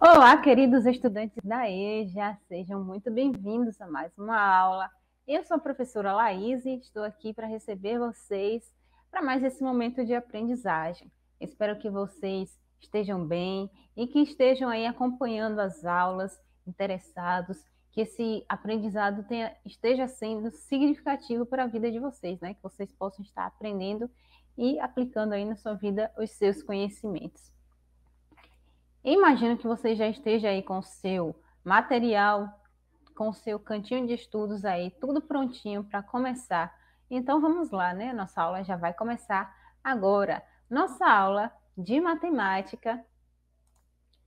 Olá, queridos estudantes da EJA, sejam muito bem-vindos a mais uma aula. Eu sou a professora Laís e estou aqui para receber vocês para mais esse momento de aprendizagem. Espero que vocês estejam bem e que estejam aí acompanhando as aulas, interessados, que esse aprendizado tenha, esteja sendo significativo para a vida de vocês, né? Que vocês possam estar aprendendo e aplicando aí na sua vida os seus conhecimentos. Imagino que você já esteja aí com o seu material, com o seu cantinho de estudos aí, tudo prontinho para começar. Então vamos lá, né? Nossa aula já vai começar agora. Nossa aula de matemática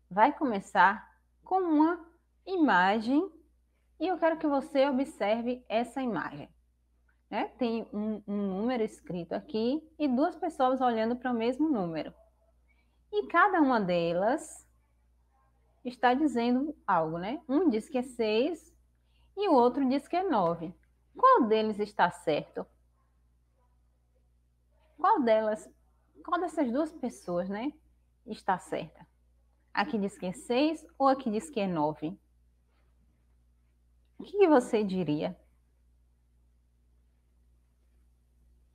vai começar com uma imagem e eu quero que você observe essa imagem. Né? Tem um, um número escrito aqui e duas pessoas olhando para o mesmo número. E cada uma delas está dizendo algo, né? Um diz que é 6 e o outro diz que é 9. Qual deles está certo? Qual delas, qual dessas duas pessoas, né, está certa? A que diz que é 6 ou a que diz que é 9? O que você diria?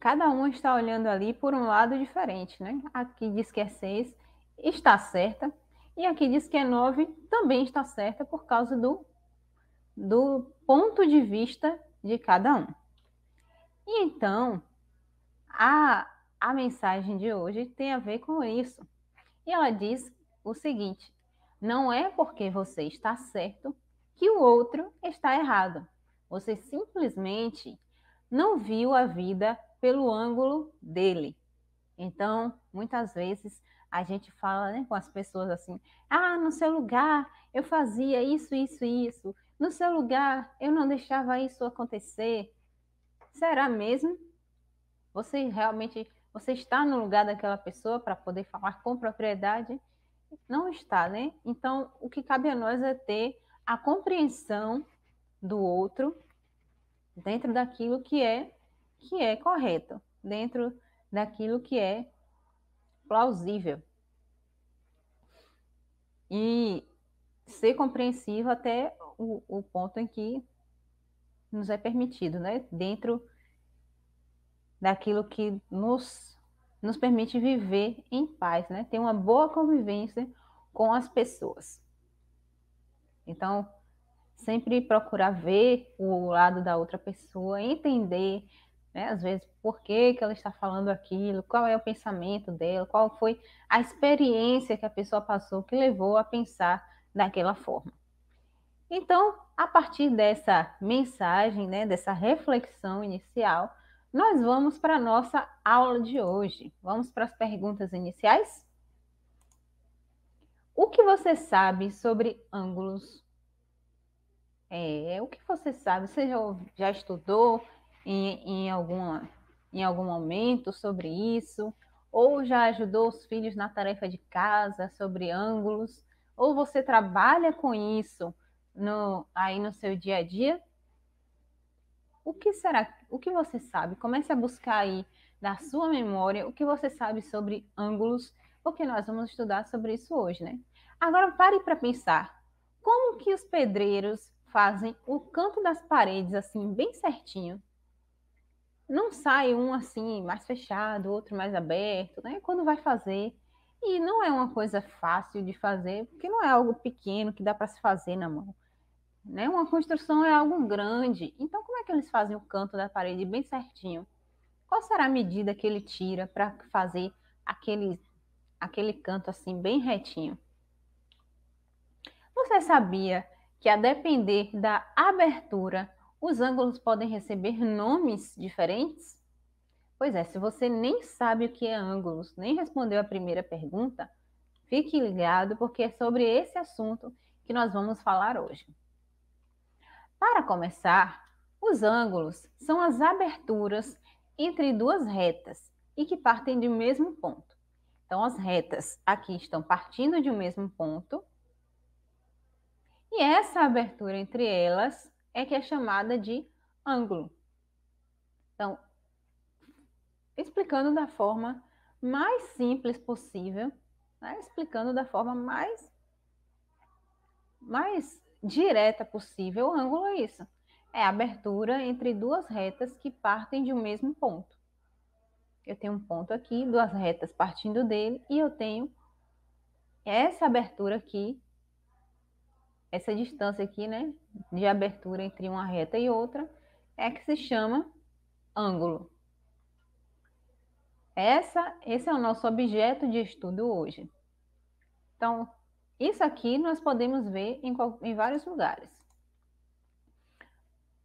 Cada um está olhando ali por um lado diferente, né? A que diz que é 6 está certa e aqui diz que é 9 também está certa por causa do, do ponto de vista de cada um. E então, a, a mensagem de hoje tem a ver com isso. E ela diz o seguinte: não é porque você está certo que o outro está errado. Você simplesmente não viu a vida pelo ângulo dele. Então, muitas vezes, a gente fala né, com as pessoas assim: ah, no seu lugar eu fazia isso, isso, isso, no seu lugar eu não deixava isso acontecer. Será mesmo? Você realmente você está no lugar daquela pessoa para poder falar com propriedade? Não está, né? Então, o que cabe a nós é ter a compreensão do outro dentro daquilo que é que é correto, dentro daquilo que é plausível e ser compreensivo até o, o ponto em que nos é permitido, né? Dentro daquilo que nos, nos permite viver em paz, né? Ter uma boa convivência com as pessoas. Então, sempre procurar ver o lado da outra pessoa, entender né? Às vezes, por que, que ela está falando aquilo, qual é o pensamento dela, qual foi a experiência que a pessoa passou que levou a pensar daquela forma. Então, a partir dessa mensagem, né, dessa reflexão inicial, nós vamos para a nossa aula de hoje. Vamos para as perguntas iniciais? O que você sabe sobre ângulos? É, o que você sabe? Você já, já estudou? em, em, algum, em algum momento sobre isso, ou já ajudou os filhos na tarefa de casa, sobre ângulos, ou você trabalha com isso no, aí no seu dia a dia? O que será? O que você sabe? Comece a buscar aí na sua memória o que você sabe sobre ângulos, porque nós vamos estudar sobre isso hoje, né? Agora pare para pensar. Como que os pedreiros fazem o canto das paredes assim bem certinho? não sai um assim mais fechado, outro mais aberto, né? Quando vai fazer. E não é uma coisa fácil de fazer, porque não é algo pequeno que dá para se fazer na mão. Né? Uma construção é algo grande. Então, como é que eles fazem o canto da parede bem certinho? Qual será a medida que ele tira para fazer aquele, aquele canto assim bem retinho? Você sabia que a depender da abertura os ângulos podem receber nomes diferentes? Pois é, se você nem sabe o que é ângulos, nem respondeu a primeira pergunta, fique ligado porque é sobre esse assunto que nós vamos falar hoje. Para começar, os ângulos são as aberturas entre duas retas e que partem do mesmo ponto. Então, as retas aqui estão partindo de um mesmo ponto, e essa abertura entre elas é que é chamada de ângulo. Então, explicando da forma mais simples possível, né? explicando da forma mais, mais direta possível, o ângulo é isso. É a abertura entre duas retas que partem de um mesmo ponto. Eu tenho um ponto aqui, duas retas partindo dele, e eu tenho essa abertura aqui essa distância aqui, né, de abertura entre uma reta e outra, é que se chama ângulo. Essa, esse é o nosso objeto de estudo hoje. Então, isso aqui nós podemos ver em, em vários lugares.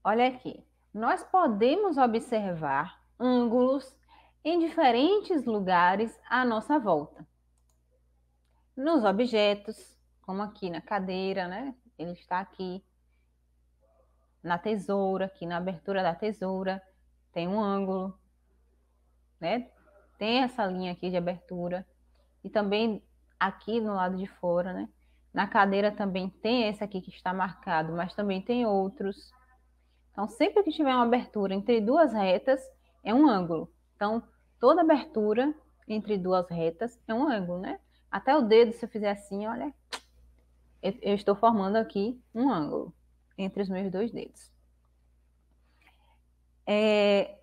Olha aqui, nós podemos observar ângulos em diferentes lugares à nossa volta. Nos objetos, como aqui na cadeira, né? Ele está aqui na tesoura, aqui na abertura da tesoura, tem um ângulo, né? Tem essa linha aqui de abertura. E também aqui no lado de fora, né? Na cadeira também tem esse aqui que está marcado, mas também tem outros. Então, sempre que tiver uma abertura entre duas retas, é um ângulo. Então, toda abertura entre duas retas é um ângulo, né? Até o dedo, se eu fizer assim, olha, eu estou formando aqui um ângulo entre os meus dois dedos. É,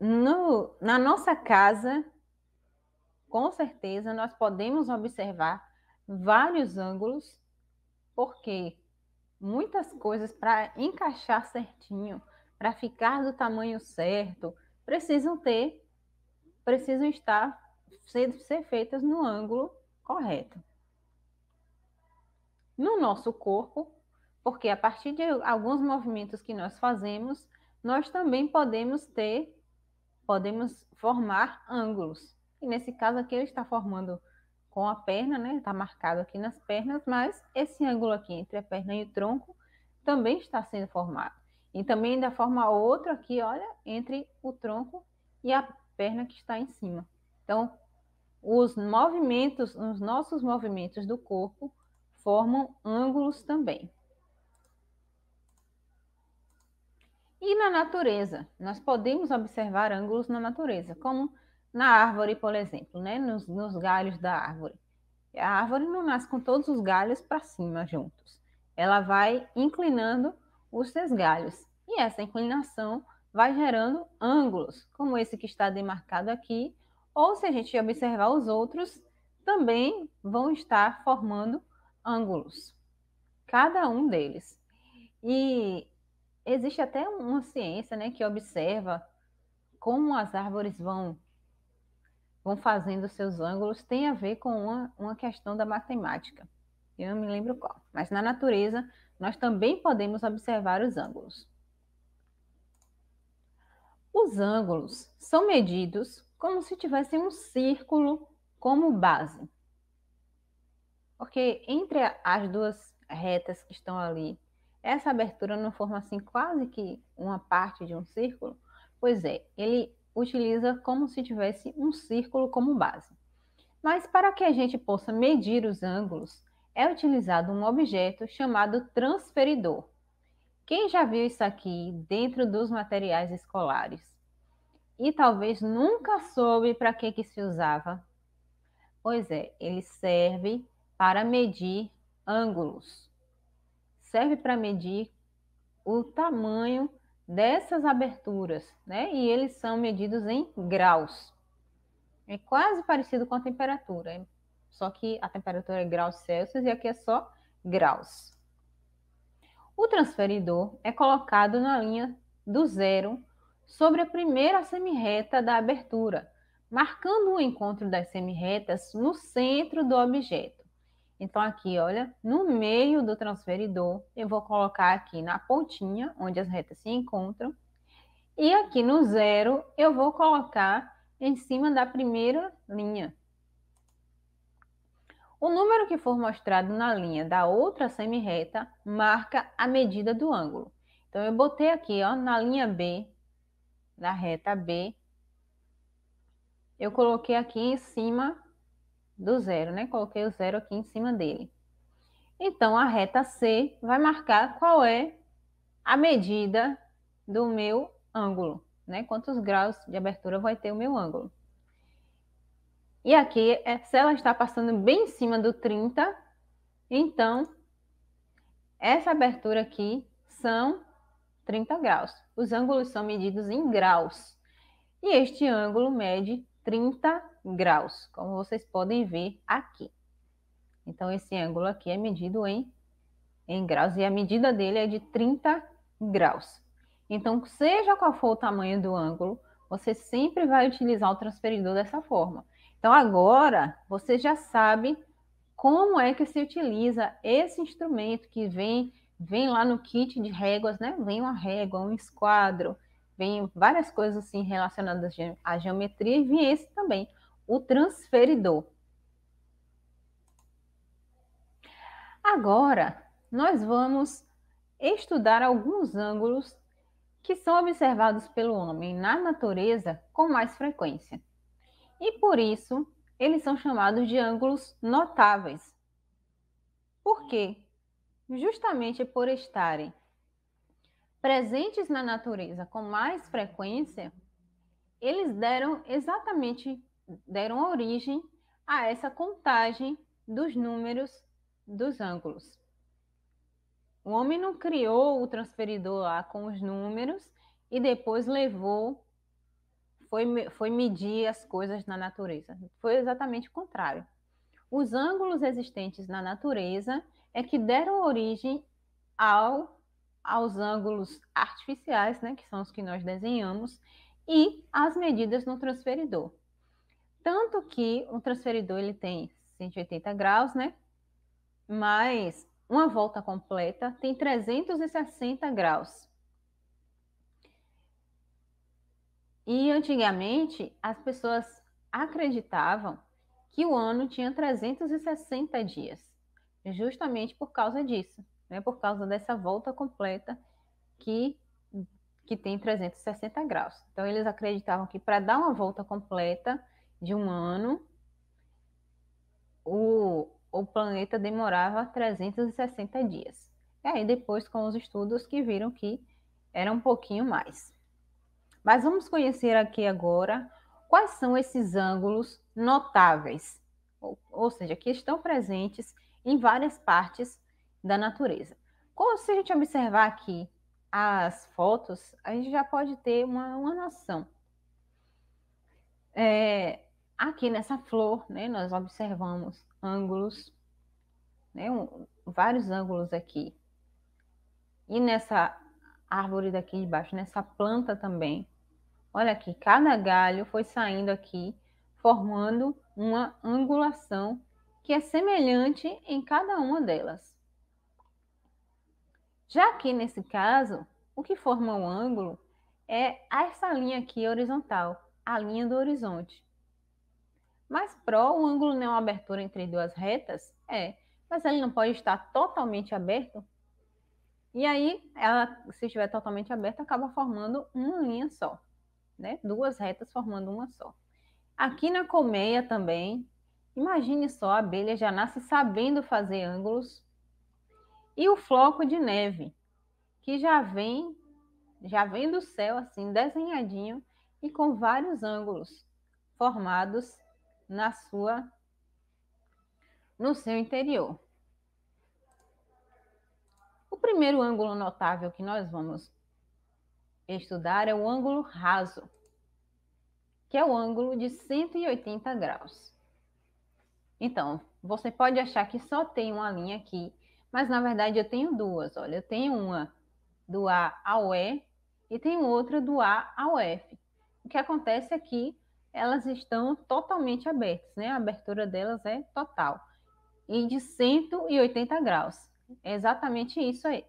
no, na nossa casa, com certeza, nós podemos observar vários ângulos, porque muitas coisas para encaixar certinho, para ficar do tamanho certo, precisam ter, precisam estar, sendo ser feitas no ângulo correto no nosso corpo, porque a partir de alguns movimentos que nós fazemos, nós também podemos ter, podemos formar ângulos. E nesse caso aqui ele está formando com a perna, né? Está marcado aqui nas pernas, mas esse ângulo aqui entre a perna e o tronco também está sendo formado. E também ainda forma outro aqui, olha, entre o tronco e a perna que está em cima. Então, os movimentos, os nossos movimentos do corpo formam ângulos também. E na natureza, nós podemos observar ângulos na natureza, como na árvore, por exemplo, né? nos, nos galhos da árvore. A árvore não nasce com todos os galhos para cima juntos. Ela vai inclinando os seus galhos. E essa inclinação vai gerando ângulos, como esse que está demarcado aqui, ou se a gente observar os outros, também vão estar formando ângulos, cada um deles. E existe até uma ciência né, que observa como as árvores vão vão fazendo seus ângulos, tem a ver com uma, uma questão da matemática. Eu não me lembro qual. Mas na natureza, nós também podemos observar os ângulos. Os ângulos são medidos como se tivessem um círculo como base. Porque entre as duas retas que estão ali, essa abertura não forma assim quase que uma parte de um círculo? Pois é, ele utiliza como se tivesse um círculo como base. Mas para que a gente possa medir os ângulos, é utilizado um objeto chamado transferidor. Quem já viu isso aqui dentro dos materiais escolares? E talvez nunca soube para que, que se usava? Pois é, ele serve para medir ângulos. Serve para medir o tamanho dessas aberturas, né? E eles são medidos em graus. É quase parecido com a temperatura, só que a temperatura é graus Celsius e aqui é só graus. O transferidor é colocado na linha do zero sobre a primeira semirreta da abertura, marcando o encontro das semirretas no centro do objeto. Então, aqui, olha, no meio do transferidor, eu vou colocar aqui na pontinha, onde as retas se encontram. E aqui no zero, eu vou colocar em cima da primeira linha. O número que for mostrado na linha da outra semi-reta marca a medida do ângulo. Então, eu botei aqui, ó, na linha B, na reta B, eu coloquei aqui em cima do zero, né? Coloquei o zero aqui em cima dele. Então, a reta C vai marcar qual é a medida do meu ângulo, né? Quantos graus de abertura vai ter o meu ângulo. E aqui, se ela está passando bem em cima do 30, então, essa abertura aqui são 30 graus. Os ângulos são medidos em graus. E este ângulo mede 30 graus graus, como vocês podem ver aqui. Então, esse ângulo aqui é medido em, em graus e a medida dele é de 30 graus. Então, seja qual for o tamanho do ângulo, você sempre vai utilizar o transferidor dessa forma. Então, agora, você já sabe como é que se utiliza esse instrumento que vem, vem lá no kit de réguas, né? Vem uma régua, um esquadro, vem várias coisas assim relacionadas à geometria e vem esse também o transferidor. Agora, nós vamos estudar alguns ângulos que são observados pelo homem na natureza com mais frequência. E por isso, eles são chamados de ângulos notáveis. Por quê? Justamente por estarem presentes na natureza com mais frequência, eles deram exatamente deram origem a essa contagem dos números dos ângulos. O homem não criou o transferidor lá com os números e depois levou, foi, foi medir as coisas na natureza. Foi exatamente o contrário. Os ângulos existentes na natureza é que deram origem ao, aos ângulos artificiais, né, que são os que nós desenhamos, e às medidas no transferidor. Tanto que um transferidor ele tem 180 graus, né? Mas uma volta completa tem 360 graus. E antigamente as pessoas acreditavam que o ano tinha 360 dias, justamente por causa disso, né? Por causa dessa volta completa que que tem 360 graus. Então eles acreditavam que para dar uma volta completa de um ano, o, o planeta demorava 360 dias. E aí depois com os estudos que viram que era um pouquinho mais. Mas vamos conhecer aqui agora quais são esses ângulos notáveis, ou, ou seja, que estão presentes em várias partes da natureza. Como se a gente observar aqui as fotos, a gente já pode ter uma, uma noção. É, Aqui nessa flor, né, nós observamos ângulos, né, um, vários ângulos aqui. E nessa árvore daqui de baixo, nessa planta também. Olha aqui, cada galho foi saindo aqui, formando uma angulação que é semelhante em cada uma delas. Já aqui nesse caso, o que forma um ângulo é essa linha aqui horizontal, a linha do horizonte. Mas pro o ângulo não é uma abertura entre duas retas? É, mas ele não pode estar totalmente aberto? E aí, ela, se estiver totalmente aberta, acaba formando uma linha só, né? Duas retas formando uma só. Aqui na colmeia também, imagine só, a abelha já nasce sabendo fazer ângulos. E o floco de neve, que já vem, já vem do céu assim, desenhadinho e com vários ângulos formados na sua no seu interior. O primeiro ângulo notável que nós vamos estudar é o ângulo raso, que é o ângulo de 180 graus. Então, você pode achar que só tem uma linha aqui, mas na verdade eu tenho duas. Olha, eu tenho uma do A ao E e tenho outra do A ao F. O que acontece é que elas estão totalmente abertas, né? A abertura delas é total. E de 180 graus. É exatamente isso aí.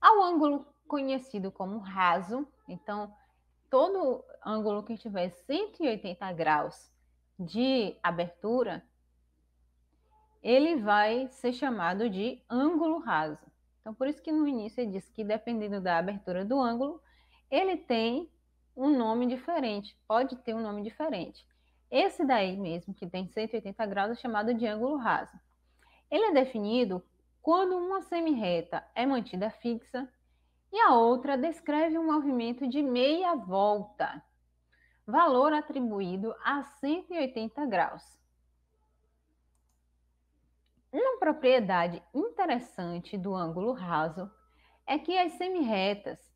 Ao ângulo conhecido como raso, então, todo ângulo que tiver 180 graus de abertura, ele vai ser chamado de ângulo raso. Então, por isso que no início ele disse que dependendo da abertura do ângulo, ele tem um nome diferente, pode ter um nome diferente. Esse daí mesmo, que tem 180 graus, é chamado de ângulo raso. Ele é definido quando uma reta é mantida fixa e a outra descreve um movimento de meia volta, valor atribuído a 180 graus. Uma propriedade interessante do ângulo raso é que as retas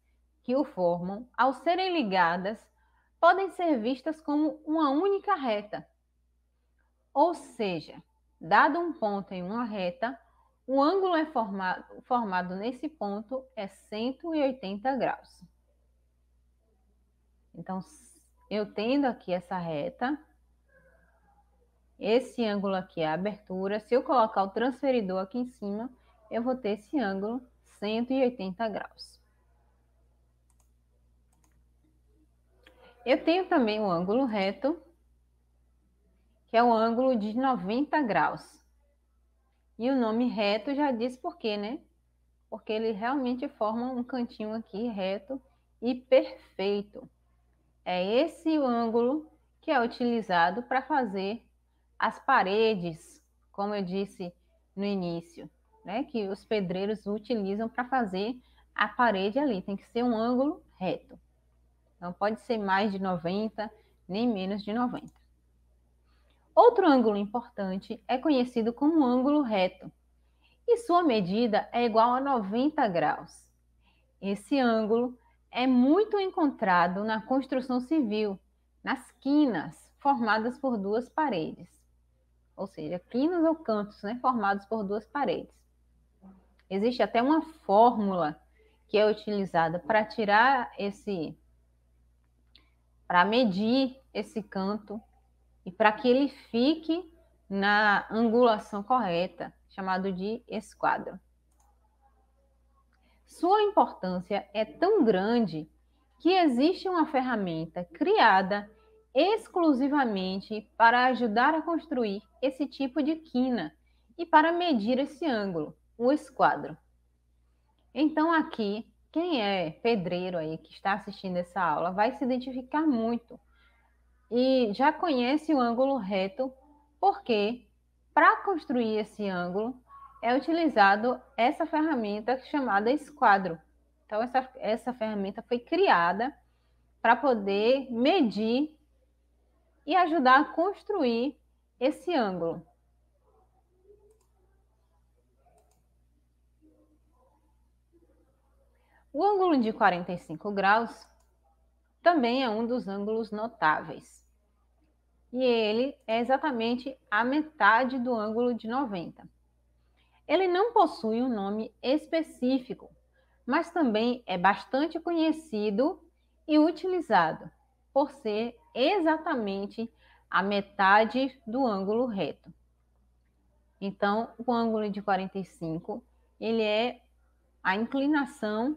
que o formam, ao serem ligadas, podem ser vistas como uma única reta. Ou seja, dado um ponto em uma reta, o ângulo é formado, formado nesse ponto é 180 graus. Então, eu tendo aqui essa reta, esse ângulo aqui é a abertura. Se eu colocar o transferidor aqui em cima, eu vou ter esse ângulo 180 graus. Eu tenho também um ângulo reto, que é um ângulo de 90 graus. E o nome reto já diz por quê, né? Porque ele realmente forma um cantinho aqui reto e perfeito. É esse o ângulo que é utilizado para fazer as paredes, como eu disse no início, né? Que os pedreiros utilizam para fazer a parede ali. Tem que ser um ângulo reto. Não pode ser mais de 90, nem menos de 90. Outro ângulo importante é conhecido como ângulo reto, e sua medida é igual a 90 graus. Esse ângulo é muito encontrado na construção civil, nas quinas formadas por duas paredes, ou seja, quinas ou cantos né, formados por duas paredes. Existe até uma fórmula que é utilizada para tirar esse para medir esse canto e para que ele fique na angulação correta, chamado de esquadro. Sua importância é tão grande que existe uma ferramenta criada exclusivamente para ajudar a construir esse tipo de quina e para medir esse ângulo, o esquadro. Então aqui quem é pedreiro aí que está assistindo essa aula vai se identificar muito e já conhece o ângulo reto, porque para construir esse ângulo é utilizado essa ferramenta chamada esquadro. Então, essa, essa ferramenta foi criada para poder medir e ajudar a construir esse ângulo. O ângulo de 45 graus também é um dos ângulos notáveis. E ele é exatamente a metade do ângulo de 90. Ele não possui um nome específico, mas também é bastante conhecido e utilizado por ser exatamente a metade do ângulo reto. Então, o ângulo de 45, ele é a inclinação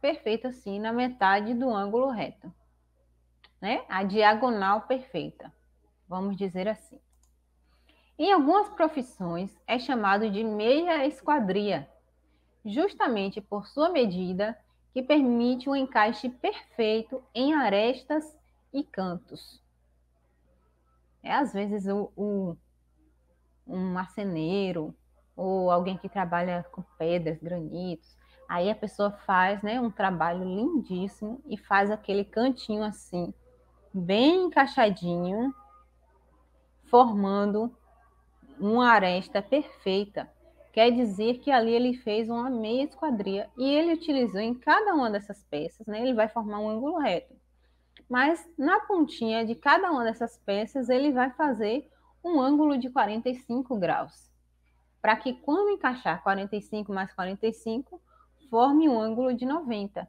perfeita assim na metade do ângulo reto, né? A diagonal perfeita, vamos dizer assim. Em algumas profissões é chamado de meia esquadria, justamente por sua medida que permite um encaixe perfeito em arestas e cantos. É, às vezes o, o um marceneiro ou alguém que trabalha com pedras, granitos, Aí a pessoa faz, né, um trabalho lindíssimo e faz aquele cantinho assim, bem encaixadinho, formando uma aresta perfeita. Quer dizer que ali ele fez uma meia esquadria e ele utilizou em cada uma dessas peças, né, ele vai formar um ângulo reto. Mas na pontinha de cada uma dessas peças ele vai fazer um ângulo de 45 graus. Para que quando encaixar 45 mais 45, forme um ângulo de 90.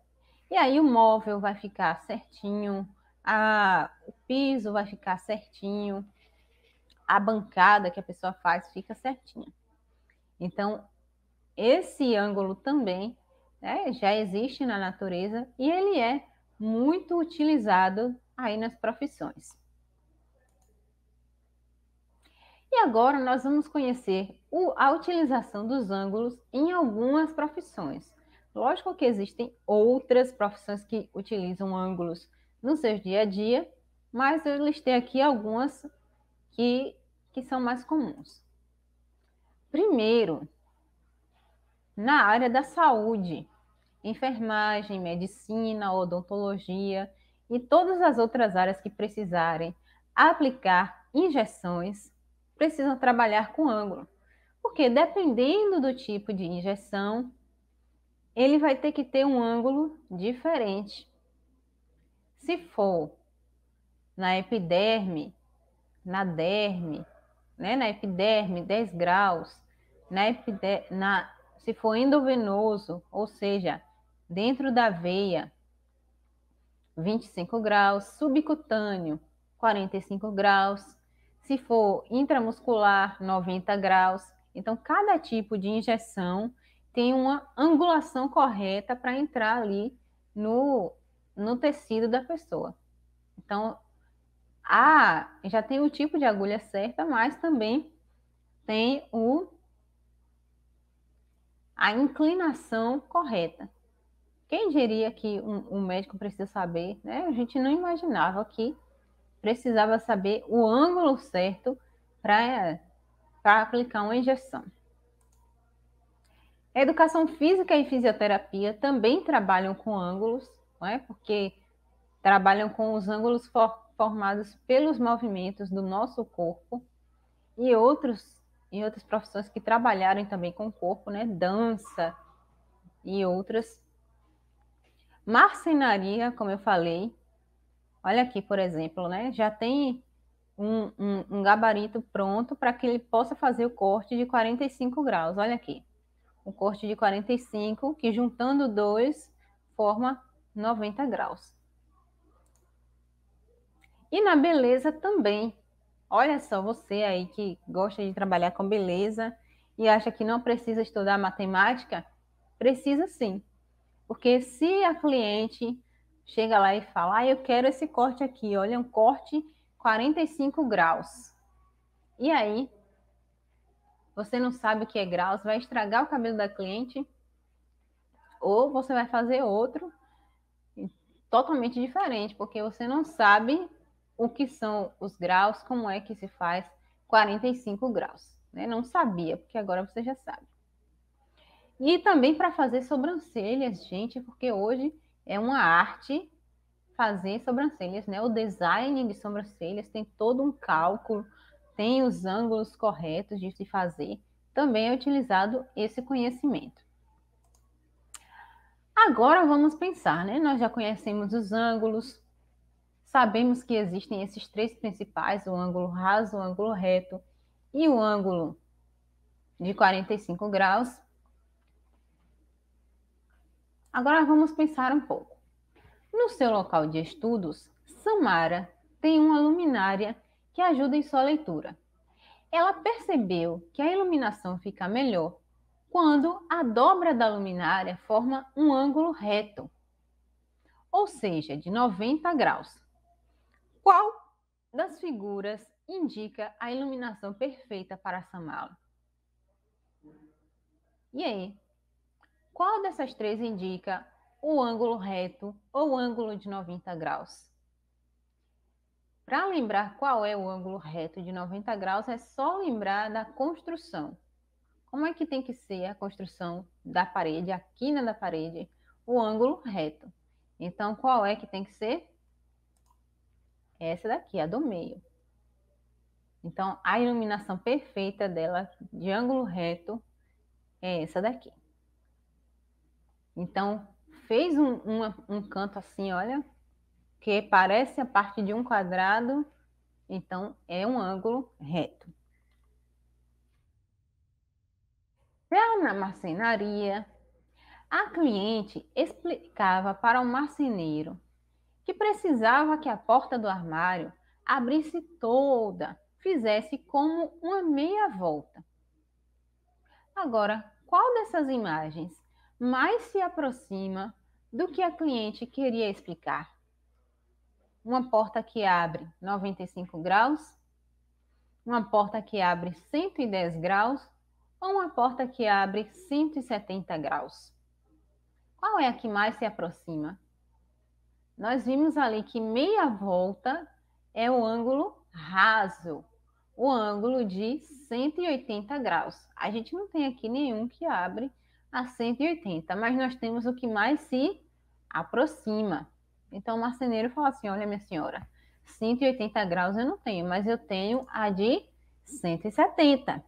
E aí o móvel vai ficar certinho, a, o piso vai ficar certinho, a bancada que a pessoa faz fica certinha. Então, esse ângulo também né, já existe na natureza e ele é muito utilizado aí nas profissões. E agora nós vamos conhecer a utilização dos ângulos em algumas profissões. Lógico que existem outras profissões que utilizam ângulos no seu dia a dia, mas eu listei aqui algumas que, que são mais comuns. Primeiro, na área da saúde, enfermagem, medicina, odontologia e todas as outras áreas que precisarem aplicar injeções, precisam trabalhar com ângulo, porque dependendo do tipo de injeção, ele vai ter que ter um ângulo diferente. Se for na epiderme, na derme, né? na epiderme, 10 graus, na epiderme, na, se for endovenoso, ou seja, dentro da veia, 25 graus, subcutâneo, 45 graus, se for intramuscular, 90 graus. Então, cada tipo de injeção tem uma angulação correta para entrar ali no, no tecido da pessoa. Então, a, já tem o tipo de agulha certa, mas também tem o a inclinação correta. Quem diria que um, um, médico precisa saber, né? A gente não imaginava que precisava saber o ângulo certo para aplicar uma injeção. A educação física e fisioterapia também trabalham com ângulos, não é? porque trabalham com os ângulos for formados pelos movimentos do nosso corpo e outros e outras profissões que trabalharam também com o corpo, né? Dança e outras. Marcenaria, como eu falei, olha aqui, por exemplo, né? Já tem um, um, um gabarito pronto para que ele possa fazer o corte de 45 graus. Olha aqui um corte de 45, que juntando dois forma 90 graus. E na beleza também. Olha só, você aí que gosta de trabalhar com beleza e acha que não precisa estudar matemática, precisa sim. Porque se a cliente chega lá e fala, ah, eu quero esse corte aqui, olha, um corte 45 graus. E aí, você não sabe o que é Graus, vai estragar o cabelo da cliente, ou você vai fazer outro totalmente diferente, porque você não sabe o que são os graus, como é que se faz 45 graus. Né? Não sabia, porque agora você já sabe. E também para fazer sobrancelhas, gente, porque hoje é uma arte fazer sobrancelhas, né? O design de sobrancelhas tem todo um cálculo tem os ângulos corretos de se fazer, também é utilizado esse conhecimento. Agora vamos pensar, né? Nós já conhecemos os ângulos, sabemos que existem esses três principais: o ângulo raso, o ângulo reto e o ângulo de 45 graus. Agora vamos pensar um pouco. No seu local de estudos, Samara tem uma luminária que ajuda em sua leitura. Ela percebeu que a iluminação fica melhor quando a dobra da luminária forma um ângulo reto, ou seja, de 90 graus. Qual das figuras indica a iluminação perfeita para Samala? E aí? Qual dessas três indica o ângulo reto ou o ângulo de 90 graus? Para lembrar qual é o ângulo reto de 90 graus, é só lembrar da construção. Como é que tem que ser a construção da parede, a quina da parede, o ângulo reto? Então, qual é que tem que ser? Essa daqui, a do meio. Então, a iluminação perfeita dela de ângulo reto é essa daqui. Então, fez um, um, um canto assim, olha, que parece a parte de um quadrado, então é um ângulo reto. Já na marcenaria, a cliente explicava para o um marceneiro que precisava que a porta do armário abrisse toda, fizesse como uma meia volta. Agora, qual dessas imagens mais se aproxima do que a cliente queria explicar? uma porta que abre 95 graus, uma porta que abre 110 graus ou uma porta que abre 170 graus? Qual é a que mais se aproxima? Nós vimos ali que meia volta é o ângulo raso, o ângulo de 180 graus. A gente não tem aqui nenhum que abre a 180, mas nós temos o que mais se aproxima. Então, o marceneiro fala assim: olha, minha senhora, 180 graus eu não tenho, mas eu tenho a de 170,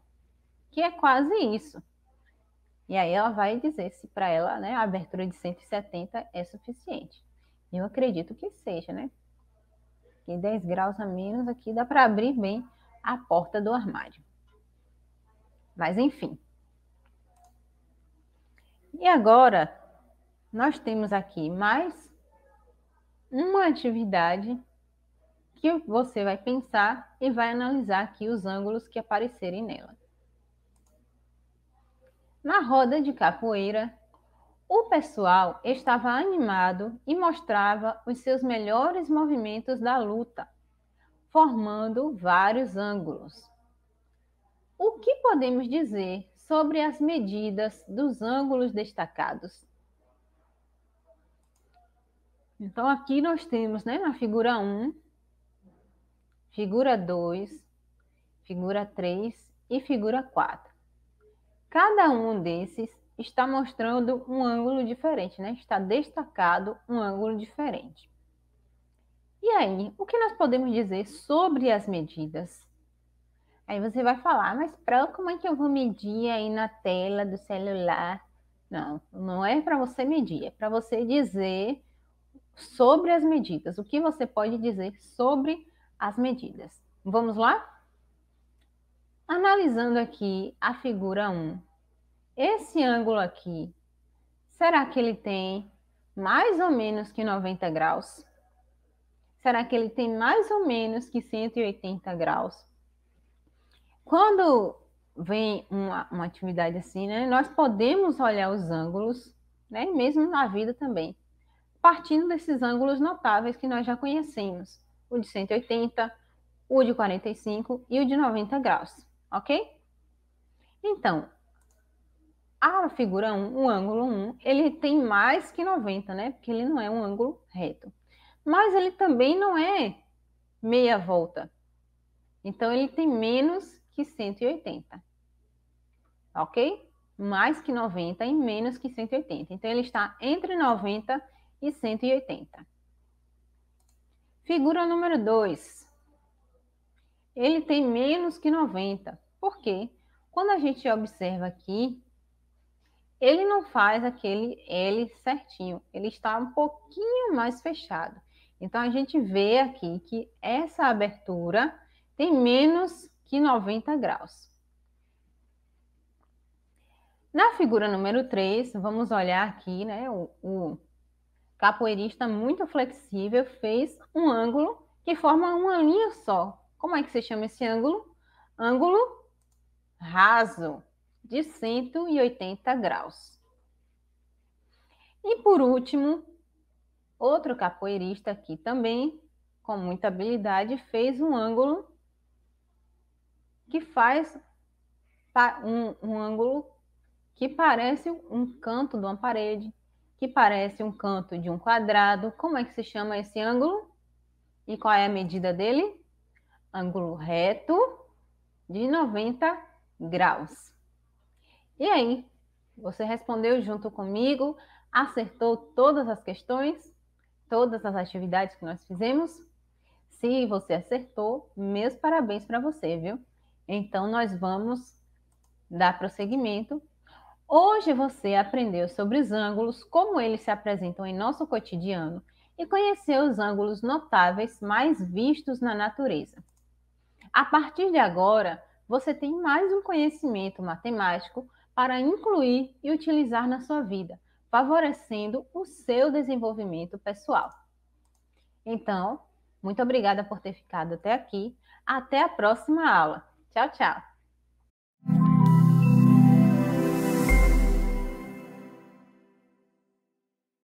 que é quase isso. E aí ela vai dizer se para ela né, a abertura de 170 é suficiente. Eu acredito que seja, né? Que 10 graus a menos aqui dá para abrir bem a porta do armário. Mas enfim. E agora, nós temos aqui mais uma atividade que você vai pensar e vai analisar aqui os ângulos que aparecerem nela. Na roda de capoeira, o pessoal estava animado e mostrava os seus melhores movimentos da luta, formando vários ângulos. O que podemos dizer sobre as medidas dos ângulos destacados? Então, aqui nós temos né, a figura 1, figura 2, figura 3 e figura 4. Cada um desses está mostrando um ângulo diferente, né? Está destacado um ângulo diferente. E aí, o que nós podemos dizer sobre as medidas? Aí você vai falar, ah, mas para como é que eu vou medir aí na tela do celular? Não, não é para você medir, é para você dizer sobre as medidas. O que você pode dizer sobre as medidas? Vamos lá? Analisando aqui a figura 1, esse ângulo aqui, será que ele tem mais ou menos que 90 graus? Será que ele tem mais ou menos que 180 graus? Quando vem uma, uma atividade assim, né, nós podemos olhar os ângulos, né, mesmo na vida também partindo desses ângulos notáveis que nós já conhecemos, o de 180, o de 45 e o de 90 graus, ok? Então, a figura 1, o ângulo 1, ele tem mais que 90, né? Porque ele não é um ângulo reto. Mas ele também não é meia volta. Então, ele tem menos que 180, ok? Mais que 90 e menos que 180. Então, ele está entre 90 e e 180. Figura número 2. Ele tem menos que 90, porque quando a gente observa aqui, ele não faz aquele L certinho, ele está um pouquinho mais fechado. Então, a gente vê aqui que essa abertura tem menos que 90 graus. Na figura número 3, vamos olhar aqui né, o, o capoeirista muito flexível, fez um ângulo que forma uma linha só. Como é que se chama esse ângulo? Ângulo raso, de 180 graus. E por último, outro capoeirista aqui também, com muita habilidade, fez um ângulo que faz um, um ângulo que parece um canto de uma parede, que parece um canto de um quadrado. Como é que se chama esse ângulo? E qual é a medida dele? Ângulo reto de 90 graus. E aí, você respondeu junto comigo? Acertou todas as questões? Todas as atividades que nós fizemos? Se você acertou, meus parabéns para você, viu? Então, nós vamos dar prosseguimento Hoje você aprendeu sobre os ângulos, como eles se apresentam em nosso cotidiano e conheceu os ângulos notáveis mais vistos na natureza. A partir de agora, você tem mais um conhecimento matemático para incluir e utilizar na sua vida, favorecendo o seu desenvolvimento pessoal. Então, muito obrigada por ter ficado até aqui. Até a próxima aula. Tchau, tchau.